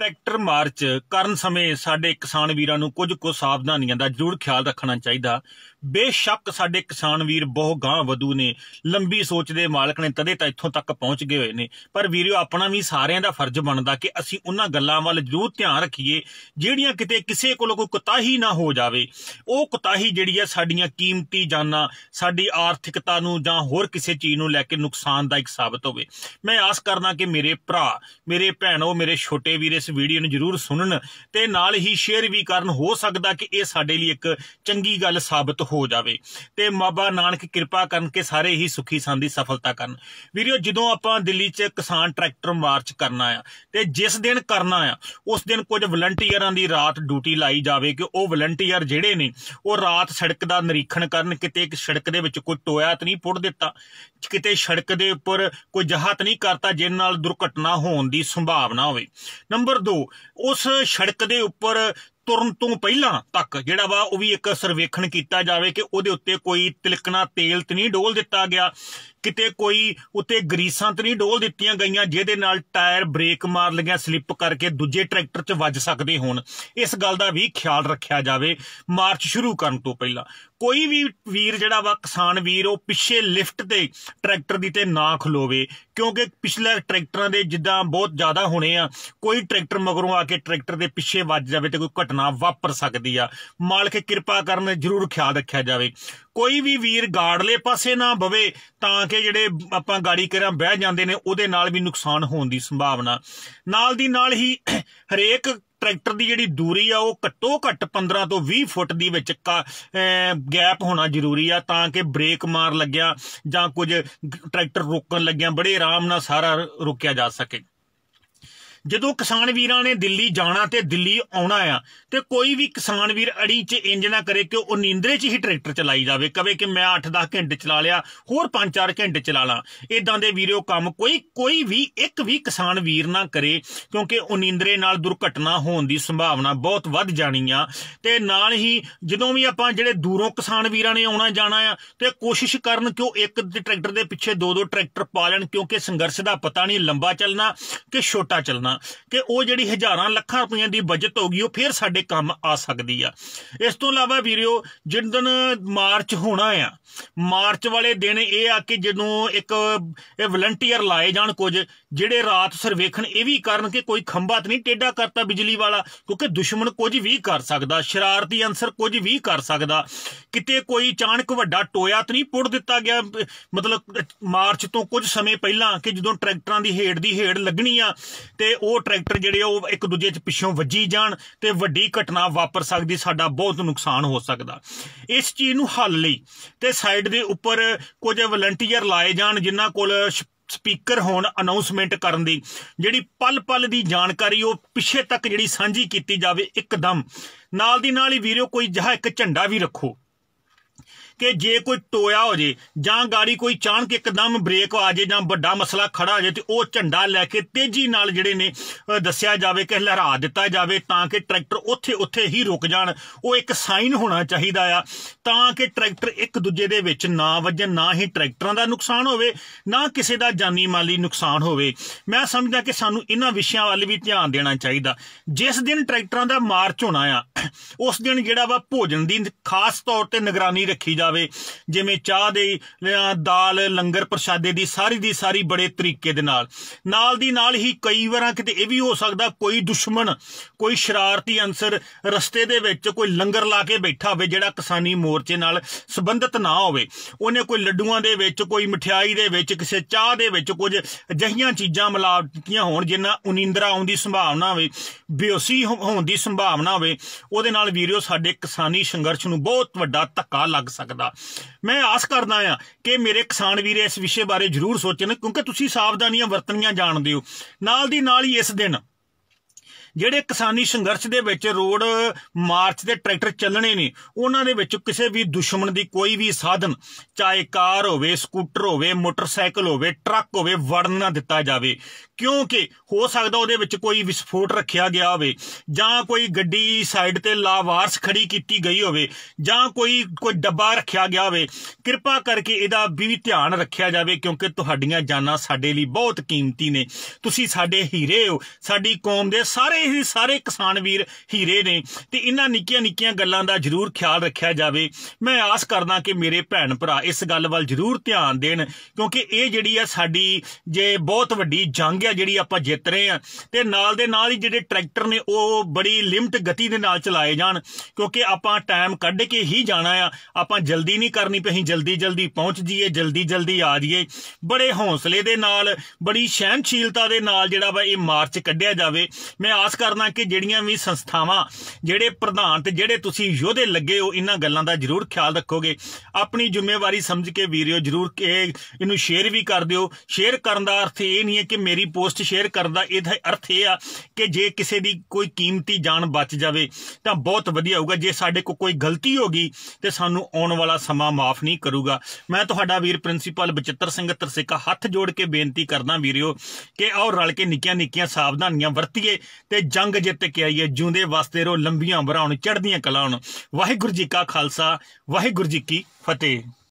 tractor March ਕਰਨ ਸਮੇਂ ਸਾਡੇ ਕਿਸਾਨ ਵੀਰਾਂ ਨੂੰ ਕੁਝ ਕੁ ਸਾਵਧਾਨੀਆਂ ਦਾ ਜ਼ਰੂਰ ਖਿਆਲ ਰੱਖਣਾ ਚਾਹੀਦਾ ਬੇਸ਼ੱਕ ਸਾਡੇ ਕਿਸਾਨ ਵੀਰ ਬਹੁ ਗਾਂ ਵਧੂ ਨੇ ਲੰਬੀ ਸੋਚ ਦੇ ਮਾਲਕ ਨੇ ਤਦੇ ਤਾਂ ਇੱਥੋਂ ਤੱਕ ਪਹੁੰਚ ਗਏ ਹੋਏ ਨੇ ਪਰ ਵੀਰਿਓ ਆਪਣਾ ਵੀ ਸਾਰਿਆਂ ਦਾ ਫਰਜ਼ ਬਣਦਾ ਕਿ ਅਸੀਂ ਉਹਨਾਂ ਗੱਲਾਂ ਵੱਲ ਜ਼ਰੂਰ ਧਿਆਨ ਰੱਖੀਏ ਜਿਹੜੀਆਂ ਕਿਤੇ ਕਿਸੇ ਕੋਲ ਕੋਈ ਕੁਤਾਹੀ ਨਾ ਹੋ ਜਾਵੇ ਉਹ ਕੁਤਾਹੀ ਜਿਹੜੀ ਹੈ ਸਾਡੀਆਂ ਕੀਮਤੀ ਜਾਨਾਂ ਸਾਡੀ ਆਰਥਿਕਤਾ ਨੂੰ ਜਾਂ ਹੋਰ ਕਿਸੇ ਚੀਜ਼ ਨੂੰ ਲੈ ਕੇ ਨੁਕਸਾਨਦਾਇਕ ਸਾਬਤ ਹੋਵੇ ਮੈਂ ਆਸ ਕਰਨਾ ਕਿ ਮੇਰੇ ਭਰਾ ਮੇਰੇ ਭੈਣੋ ਮੇਰੇ ਛੋਟੇ ਵੀਰ ਇਸ ਵੀਡੀਓ ਨੂੰ ਜ਼ਰੂਰ ਸੁਣਨ ਤੇ ਨਾਲ ਹੀ ਸ਼ੇਅਰ ਵੀ ਕਰਨ ਹੋ ਸਕਦਾ ਕਿ ਇਹ ਸਾਡੇ ਲਈ ਇੱਕ ਚੰਗੀ ਗੱਲ ਸਾਬਤ ਹੋ ਜਾਵੇ ਤੇ ਮਾਬਾ ਨਾਨਕ ਕਿਰਪਾ ਕਰਨ ਕੇ ਸਾਰੇ ਹੀ ਸੁਖੀ ਸੰਦੀ ਸਫਲਤਾ ਕਰਨ ਵੀਰੋ ਜਦੋਂ ਆਪਾਂ ਦਿੱਲੀ 'ਚ ਕਿਸਾਨ ਟਰੈਕਟਰ ਮਾਰਚ ਕਰਨਾ ਆ ਤੇ ਜਿਸ ਦਿਨ ਕਰਨਾ ਆ ਉਸ ਦਿਨ ਕੁਝ ਵਲੰਟੀਅਰਾਂ ਦੀ ਰਾਤ ਡਿਊਟੀ ਲਾਈ ਜਾਵੇ ਕਿ ਉਹ ਵਲੰਟੀਅਰ ਜਿਹੜੇ ਨੇ ਉਹ ਰਾਤ ਸੜਕ ਦਾ ਨਿਰੀਖਣ ਕਰਨ ਕਿਤੇ ਇੱਕ ਸੜਕ ਦੇ ਵਿੱਚ ਕੋਈ ਟੋਇਆ ਤਾਂ ਨਹੀਂ ਪੁੱਟ ਦਿੱਤਾ ਕਿਤੇ ਸੜਕ ਦੇ ਉੱਪਰ ਕੋਈ ਜਹਾਤ ਨਹੀਂ ਕਰਤਾ ਜਿਸ ਨਾਲ ਦੁਰਘਟਨਾ ਹੋਣ ਦੀ ਸੰਭਾਵਨਾ ਹੋਵੇ ਨੰਬਰ 2 ਉਸ ਸੜਕ ਦੇ ਉੱਪਰ ਤੁਰਨ ਤੋਂ ਪਹਿਲਾਂ ਤੱਕ ਜਿਹੜਾ ਵਾ ਉਹ ਵੀ ਇੱਕ ਸਰਵੇਖਣ ਕੀਤਾ ਜਾਵੇ ਕਿ ਉਹਦੇ ਉੱਤੇ ਕੋਈ ਤਿਲਕਣਾ ਤੇਲ ਤੇ ਨਹੀਂ ਡੋਲ ਦਿੱਤਾ ਗਿਆ ਕਿਤੇ ਕੋਈ ਉੱਤੇ ਗਰੀਸਾਂ ਤੇ ਨਹੀਂ ਡੋਲ ਦਿੱਤੀਆਂ ਗਈਆਂ ਜਿਹਦੇ ਨਾਲ ਟਾਇਰ ਬ੍ਰੇਕ ਮਾਰ ਲਗਿਆ ਸਲਿੱਪ ਕਰਕੇ ਦੂਜੇ ਟਰੈਕਟਰ 'ਚ ਵੱਜ ਸਕਦੇ ਹੋਣ ਇਸ ਗੱਲ ਦਾ ਵੀ ਖਿਆਲ ਰੱਖਿਆ ਜਾਵੇ ਮਾਰਚ ਸ਼ੁਰੂ ਕਰਨ ਤੋਂ ਪਹਿਲਾਂ ਕੋਈ ਵੀ ਵੀਰ ਜਿਹੜਾ ਵਾ ਕਿਸਾਨ ਵੀਰ ਉਹ ਪਿੱਛੇ ਲਿਫਟ ਤੇ ਟਰੈਕਟਰ ਦੀ ਤੇ ਨਾ ਖਲੋਵੇ ਕਿਉਂਕਿ ਪਿਛਲੇ ਟਰੈਕਟਰਾਂ ਦੇ ਜਿੱਦਾਂ ਬਹੁਤ ਜ਼ਿਆਦਾ ਹੋਣੇ ਆ ਕੋਈ ਟਰੈਕਟਰ ਮਗਰੋਂ ਆ ਕੇ ਟਰੈਕਟਰ ਦੇ ਪਿੱਛੇ ਵੱਜ ਜਾਵੇ ਤੇ ਕੋਈ ਘਟਨਾ ਵਾਪਰ ਸਕਦੀ ਆ ਮਾਲਕ ਕਿਰਪਾ ਕਰਨ ਜ਼ਰੂਰ ਖਿਆਲ ਰੱਖਿਆ ਜਾਵੇ ਕੋਈ ਵੀ ਵੀਰ ਗਾੜਲੇ ਪਾਸੇ ਨਾ ਬਵੇ ਤਾਂ ਕਿ ਜਿਹੜੇ ਆਪਾਂ ਗਾੜੀ ਕਰਾਂ ਬਹਿ ਜਾਂਦੇ ਨੇ ਉਹਦੇ ਨਾਲ ਵੀ ਨੁਕਸਾਨ ਹੋਣ ਦੀ ਸੰਭਾਵਨਾ ਨਾਲ ਦੀ ਨਾਲ ਹੀ ਹਰੇਕ ਟਰੈਕਟਰ ਦੀ ਜਿਹੜੀ ਦੂਰੀ ਆ ਉਹ ਘੱਟੋ ਘੱਟ 15 ਤੋਂ 20 ਫੁੱਟ ਦੀ ਵਿੱਚ ਗੈਪ ਹੋਣਾ ਜ਼ਰੂਰੀ ਆ ਤਾਂ ਕਿ ਬ੍ਰੇਕ ਮਾਰ ਲੱਗਿਆ ਜਾਂ ਕੁਝ ਟਰੈਕਟਰ ਰੋਕਣ ਲੱਗਿਆ ਬੜੇ ਆਰਾਮ ਨਾਲ ਸਾਰਾ ਰੁਕਿਆ ਜਾ ਸਕੇ ਜਦੋਂ ਕਿਸਾਨ ਵੀਰਾਂ ਨੇ ਦਿੱਲੀ ਜਾਣਾ ਤੇ ਦਿੱਲੀ ਆਉਣਾ ਆ ਤੇ ਕੋਈ ਵੀ ਕਿਸਾਨ ਵੀਰ ਅੜੀ 'ਚ ਇੰਜ ਨਾ ਕਰੇ ਕਿ ਉਹ ਨੀਂਦਰੇ 'ਚ ਹੀ ਟਰੈਕਟਰ ਚਲਾਈ ਜਾਵੇ ਕਵੇ ਕਿ ਮੈਂ 8-10 ਘੰਟੇ ਚਲਾ ਲਿਆ ਹੋਰ 5-4 ਘੰਟੇ ਚਲਾ ਲਾਂ ਇਦਾਂ ਦੇ ਵੀਰੋ ਕੰਮ ਕੋਈ ਕੋਈ ਵੀ ਇੱਕ ਵੀ ਕਿਸਾਨ ਵੀਰ ਨਾ ਕਰੇ ਕਿਉਂਕਿ ਉਹ ਨੀਂਦਰੇ ਨਾਲ ਦੁਰਘਟਨਾ ਹੋਣ ਦੀ ਸੰਭਾਵਨਾ ਬਹੁਤ ਵੱਧ ਜਾਣੀ ਆ ਤੇ ਨਾਲ ਹੀ ਜਦੋਂ ਵੀ ਆਪਾਂ ਜਿਹੜੇ ਦੂਰੋਂ ਕਿਸਾਨ ਵੀਰਾਂ ਨੇ ਆਉਣਾ ਜਾਣਾ ਆ ਤੇ ਕੋਸ਼ਿਸ਼ ਕਰਨ ਕਿ ਉਹ ਇੱਕ ਟਰੈਕਟਰ ਦੇ ਪਿੱਛੇ ਦੋ ਦੋ ਟਰੈਕਟਰ ਪਾ ਲੈਣ ਕਿਉਂਕਿ ਸੰਘਰਸ਼ ਦਾ ਪਤਾ ਨਹੀਂ ਲੰਬਾ ਚੱਲਣਾ ਕਿ ਛੋਟਾ ਚੱਲਣਾ ਕਰਨਾ ਕਿ ਉਹ ਜਿਹੜੀ ਹਜ਼ਾਰਾਂ ਲੱਖਾਂ ਰੁਪਈਆਂ ਦੀ ਬਜਟ ਹੋ ਗਈ ਉਹ ਫਿਰ ਸਾਡੇ ਕੰਮ ਆ ਸਕਦੀ ਆ ਇਸ ਤੋਂ ਇਲਾਵਾ ਵੀਰਿਓ ਜਿੰਦਨ ਮਾਰਚ ਹੋਣਾ ਆ ਮਾਰਚ ਵਾਲੇ ਦਿਨ ਇਹ ਆ ਕਿ ਜਦੋਂ ਇੱਕ ਇਹ ਵਲੰਟੀਅਰ ਲਾਏ ਜਾਣ ਕੁਝ ਜਿਹੜੇ ਰਾਤ ਸਰਵੇਖਣ ਇਹ ਵੀ ਕਰਨ ਕਿ ਕੋਈ ਖੰਭਾ ਤੇ ਨਹੀਂ ਟੇਡਾ ਕਰਤਾ ਬਿਜਲੀ ਵਾਲਾ ਕਿਉਂਕਿ ਦੁਸ਼ਮਣ ਕੁਝ ਵੀ ਕਰ ਸਕਦਾ ਸ਼ਰਾਰਤੀ ਅੰਸਰ ਕੁਝ ਵੀ ਕਰ ਸਕਦਾ ਕਿਤੇ ਕੋਈ ਚਾਣਕ ਵੱਡਾ ਟੋਇਆ ਤੇ ਨਹੀਂ ਪੁੱਟ ਦਿੱਤਾ ਗਿਆ ਮਤਲਬ ਮਾਰਚ ਤੋਂ ਕੁਝ ਸਮੇਂ ਪਹਿਲਾਂ ਕਿ ਜਦੋਂ ਟਰੈਕਟਰਾਂ ਦੀ ਹੇੜ ਦੀ ਹੇੜ ਲੱਗਣੀ ਆ ਤੇ ਉਹ ਟਰੈਕਟਰ ਜਿਹੜੇ ਉਹ ਇੱਕ ਦੂਜੇ 'ਚ ਪਿੱਛੋਂ ਵੱਜੀ ਜਾਣ ਤੇ ਵੱਡੀ ਘਟਨਾ ਵਾਪਰ ਸਕਦੀ ਸਾਡਾ ਬਹੁਤ ਨੁਕਸਾਨ ਹੋ ਸਕਦਾ ਇਸ ਚੀਜ਼ ਨੂੰ ਹੱਲ ਲਈ ਤੇ ਸਾਈਡ ਦੇ ਉੱਪਰ ਕੁਝ ਵਲੰਟੀਅਰ ਲਾਏ ਜਾਣ ਜਿਨ੍ਹਾਂ ਕੋਲ ਸਪੀਕਰ ਹੋਣ ਅਨਾਉਂਸਮੈਂਟ ਕਰਨ ਦੀ ਜਿਹੜੀ ਪਲ-ਪਲ ਦੀ ਜਾਣਕਾਰੀ ਉਹ ਪਿੱਛੇ ਤੱਕ ਜਿਹੜੀ ਸਾਂਝੀ ਕੀਤੀ ਜਾਵੇ ਇੱਕਦਮ ਨਾਲ ਦੀ ਨਾਲ ਹੀ ਵੀਰੋ ਕੋਈ ਜਹਾ ਇੱਕ ਝੰਡਾ ਵੀ ਰੱਖੋ ਕਿ ਜੇ ਕੋਈ ਟੋਇਆ ਹੋ ਜੇ ਜਾਂ ਗਾੜੀ ਕੋਈ ਚਾਣ ਕੇ ਇੱਕਦਮ ਬ੍ਰੇਕ ਆ ਜੇ ਜਾਂ ਵੱਡਾ ਮਸਲਾ ਖੜਾ ਹੋ ਜੇ ਤੇ ਉਹ ਝੰਡਾ ਲੈ ਕੇ ਤੇਜ਼ੀ ਨਾਲ ਜਿਹੜੇ ਨੇ ਦੱਸਿਆ ਜਾਵੇ ਕਿ ਲਹਿਰਾ ਦਿੱਤਾ ਜਾਵੇ ਤਾਂ ਕਿ ਟਰੈਕਟਰ ਉੱਥੇ ਉੱਥੇ ਹੀ ਰੁਕ ਜਾਣ ਉਹ ਇੱਕ ਸਾਈਨ ਹੋਣਾ ਚਾਹੀਦਾ ਆ ਤਾਂ ਕਿ ਟਰੈਕਟਰ ਇੱਕ ਦੂਜੇ ਦੇ ਵਿੱਚ ਨਾ ਵੱਜਣ ਨਾ ਹੀ ਟਰੈਕਟਰਾਂ ਦਾ ਨੁਕਸਾਨ ਹੋਵੇ ਨਾ ਕਿਸੇ ਦਾ ਜਾਨੀ ਮਾਲੀ ਨੁਕਸਾਨ ਹੋਵੇ ਮੈਂ ਸਮਝਦਾ ਕਿ ਸਾਨੂੰ ਇਹਨਾਂ ਵਿਸ਼ਿਆਂ ਵੱਲ ਵੀ ਧਿਆਨ ਦੇਣਾ ਚਾਹੀਦਾ ਜਿਸ ਦਿਨ ਟਰੈਕਟਰਾਂ ਦਾ ਮਾਰਚ ਹੋਣਾ ਆ ਉਸ ਦਿਨ ਜਿਹੜਾ ਵਾ ਭੋਜਨ ਦੀ ਖਾਸ ਤੌਰ ਤੇ ਨਿਗਰਾਨੀ ਰੱਖੀ ਜਾਵੇ ਜਾਵੇ ਜਿਵੇਂ ਚਾਹ ਦੇ ਦਾਲ ਲੰਗਰ ਪ੍ਰਸ਼ਾਦੇ ਦੀ ਸਾਰੀ ਦੀ ਸਾਰੀ ਬੜੇ ਤਰੀਕੇ ਦੇ ਨਾਲ ਨਾਲ ਦੀ ਨਾਲ ਹੀ ਕਈ ਵਾਰਾਂ ਕਿਤੇ ਇਹ ਵੀ ਹੋ ਸਕਦਾ ਕੋਈ ਦੁਸ਼ਮਣ ਕੋਈ ਸ਼ਰਾਰਤੀ ਅੰਸਰ ਰਸਤੇ ਦੇ ਵਿੱਚ ਕੋਈ ਲੰਗਰ ਲਾ ਕੇ ਬੈਠਾ ਹੋਵੇ ਜਿਹੜਾ ਕਿਸਾਨੀ ਮੋਰਚੇ ਨਾਲ ਸੰਬੰਧਿਤ ਨਾ ਹੋਵੇ ਉਹਨੇ ਕੋਈ ਲੱਡੂਆਂ ਦੇ ਵਿੱਚ ਕੋਈ ਮਠਿਆਈ ਦੇ ਵਿੱਚ ਕਿਸੇ ਚਾਹ ਦੇ ਵਿੱਚ ਕੁਝ ਅਜਹੀਆਂ ਚੀਜ਼ਾਂ ਦਿੱਤੀਆਂ ਹੋਣ ਜਿੰਨਾ ਉਨਿੰਦਰਾ ਆਉਣ ਦੀ ਸੰਭਾਵਨਾ ਹੋਵੇ ਬਿਓਸੀ ਹੋਣ ਦੀ ਸੰਭਾਵਨਾ ਹੋਵੇ ਉਹਦੇ ਨਾਲ ਵੀਰੋ ਸਾਡੇ ਕਿਸਾਨੀ ਸੰਘਰਸ਼ ਨੂੰ ਬਹੁਤ ਵੱਡਾ ਧੱਕਾ ਲੱਗ ਸਕਦਾ ਕਰਦਾ ਮੈਂ ਆਸ ਕਰਦਾ ਆ ਕਿ ਮੇਰੇ ਕਿਸਾਨ ਵੀਰ ਇਸ ਵਿਸ਼ੇ ਬਾਰੇ ਜ਼ਰੂਰ ਸੋਚਣ ਕਿਉਂਕਿ ਤੁਸੀਂ ਸਾਵਧਾਨੀਆਂ ਵਰਤਣੀਆਂ ਜਾਣਦੇ ਹੋ ਨਾਲ ਦੀ ਨਾਲ ਹੀ ਇਸ ਦਿਨ ਜਿਹੜੇ ਕਿਸਾਨੀ ਸੰਘਰਸ਼ ਦੇ ਵਿੱਚ ਰੋਡ ਮਾਰਚ ਦੇ ਟਰੈਕਟਰ ਚੱਲਣੇ ਨੇ ਉਹਨਾਂ ਦੇ ਵਿੱਚ ਕਿਸੇ ਵੀ ਦੁਸ਼ਮਣ ਦੀ ਕੋਈ ਵੀ ਸਾਧਨ ਚਾਹੇ ਕਾਰ ਹੋਵੇ ਸਕੂਟਰ ਹੋਵੇ ਮੋਟਰਸਾਈਕਲ ਹੋਵੇ ਟਰੱਕ ਹੋਵੇ ਵੜਨ ਨਾ ਦਿੱਤਾ ਜਾਵੇ ਕਿਉਂਕਿ ਹੋ ਸਕਦਾ ਉਹਦੇ ਵਿੱਚ ਕੋਈ ਵਿਸਫੋਟ ਰੱਖਿਆ ਗਿਆ ਹੋਵੇ ਜਾਂ ਕੋਈ ਗੱਡੀ ਸਾਈਡ ਤੇ ਲਾਵਾਰਸ ਖੜੀ ਕੀਤੀ ਗਈ ਹੋਵੇ ਜਾਂ ਕੋਈ ਕੋਈ ਡੱਬਾ ਰੱਖਿਆ ਗਿਆ ਹੋਵੇ ਕਿਰਪਾ ਕਰਕੇ ਇਹਦਾ ਵੀ ਧਿਆਨ ਰੱਖਿਆ ਜਾਵੇ ਕਿਉਂਕਿ ਤੁਹਾਡੀਆਂ ਜਾਨਾਂ ਸਾਡੇ ਲਈ ਬਹੁਤ ਕੀਮਤੀ ਨੇ ਤੁਸੀਂ ਸਾਡੇ ਹੀਰੇ ਹੋ ਸਾਡੀ ਕੌਮ ਦੇ ਸਾਰੇ ਹੀ ਸਾਰੇ ਕਿਸਾਨ ਵੀਰ ਹੀਰੇ ਨੇ ਤੇ ਇਹਨਾਂ ਨਿੱਕੀਆਂ ਨਿੱਕੀਆਂ ਗੱਲਾਂ ਦਾ ਜ਼ਰੂਰ ਖਿਆਲ ਰੱਖਿਆ ਜਾਵੇ ਮੈਂ ਆਸ ਕਰਦਾ ਕਿ ਮੇਰੇ ਭੈਣ ਭਰਾ ਇਸ ਗੱਲ ਵੱਲ ਜ਼ਰੂਰ ਧਿਆਨ ਦੇਣ ਕਿਉਂਕਿ ਇਹ ਜਿਹੜੀ ਆ ਸਾਡੀ ਜੇ ਬਹੁਤ ਵੱਡੀ ਜੰਗ ਹੈ ਆ ਜਿਹੜੀ ਆਪਾਂ ਜਿੱਤ ਰਹੇ ਆ ਤੇ ਨਾਲ ਦੇ ਨਾਲ ਹੀ ਜਿਹੜੇ ਟਰੈਕਟਰ ਨੇ ਉਹ ਬੜੀ ਲਿਮਟ ਗਤੀ ਦੇ ਨਾਲ ਚਲਾਏ ਜਾਣ ਕਿਉਂਕਿ ਆਪਾਂ ਟਾਈਮ ਕੱਢ ਕੇ ਹੀ ਜਾਣਾ ਆ ਆਪਾਂ ਜਲਦੀ ਨਹੀਂ ਕਰਨੀ ਪਈ ਜਲਦੀ ਜਲਦੀ ਪਹੁੰਚ ਜੀਏ ਜਲਦੀ ਜਲਦੀ ਆ ਜੀਏ ਬੜੇ ਹੌਸਲੇ ਦੇ ਨਾਲ ਬੜੀ ਸਹਿਨਸ਼ੀਲਤਾ ਦੇ ਨਾਲ ਜਿਹੜਾ ਵਾ ਇਹ ਮਾਰਚ ਕੱਢਿਆ ਜਾਵੇ ਮੈਂ ਆਸ ਕਰਨਾ ਕਿ ਜਿਹੜੀਆਂ ਵੀ ਸੰਸਥਾਵਾਂ ਜਿਹੜੇ ਪ੍ਰਧਾਨ ਤੇ ਜਿਹੜੇ ਤੁਸੀਂ ਯੋਧੇ ਲੱਗੇ ਹੋ ਇਹਨਾਂ ਗੱਲਾਂ ਦਾ ਜ਼ਰੂਰ ਖਿਆਲ ਰੱਖੋਗੇ ਆਪਣੀ ਜ਼ਿੰਮੇਵਾਰੀ ਸਮਝ ਕੇ ਵੀਰਿਓ ਜ਼ਰੂਰ ਇਹਨੂੰ ਸ਼ੇਅਰ ਵੀ ਕਰ ਦਿਓ ਸ਼ੇਅਰ ਕਰਨ ਦਾ ਅਰਥ ਇਹ ਨਹੀਂ ਹੈ ਕਿ ਮੇਰੀ ਪੋਸਟ ਸ਼ੇਅਰ ਕਰਦਾ ਇਹਦਾ ਅਰਥ ਇਹ ਆ ਕਿ ਜੇ ਕਿਸੇ ਦੀ ਕੋਈ ਕੀਮਤੀ ਜਾਨ ਬਚ ਜਾਵੇ ਤਾਂ ਬਹੁਤ ਵਧੀਆ ਹੋਊਗਾ ਜੇ ਸਾਡੇ ਕੋ ਕੋਈ ਗਲਤੀ ਹੋ ਗਈ ਤੇ ਸਾਨੂੰ ਆਉਣ ਵਾਲਾ ਸਮਾਂ ਮਾਫ ਨਹੀਂ ਕਰੂਗਾ ਮੈਂ ਤੁਹਾਡਾ ਵੀਰ ਪ੍ਰਿੰਸੀਪਲ ਬਚਿੱਤਰ ਸਿੰਘ ਤਰਸੇਕਾ ਹੱਥ ਜੋੜ ਕੇ ਬੇਨਤੀ ਕਰਦਾ ਵੀਰਿਓ ਕਿ ਆਹ ਰਲ ਕੇ ਨਿੱਕੀਆਂ ਨਿੱਕੀਆਂ ਸਾਵਧਾਨੀਆਂ ਵਰਤੀਏ ਤੇ ਜੰਗ ਜਿੱਤ ਕੇ ਆਈਏ ਜਿਉਂਦੇ ਵਾਸਤੇ ਰੋ ਲੰਬੀਆਂ ਬਰਾਉਣ ਚੜ੍ਹਦੀਆਂ ਕਲਾਉਣ ਵਾਹਿਗੁਰੂ ਜੀ ਕਾ ਖਾਲਸਾ ਵਾਹਿਗੁਰੂ ਜੀ ਕੀ ਫਤਿਹ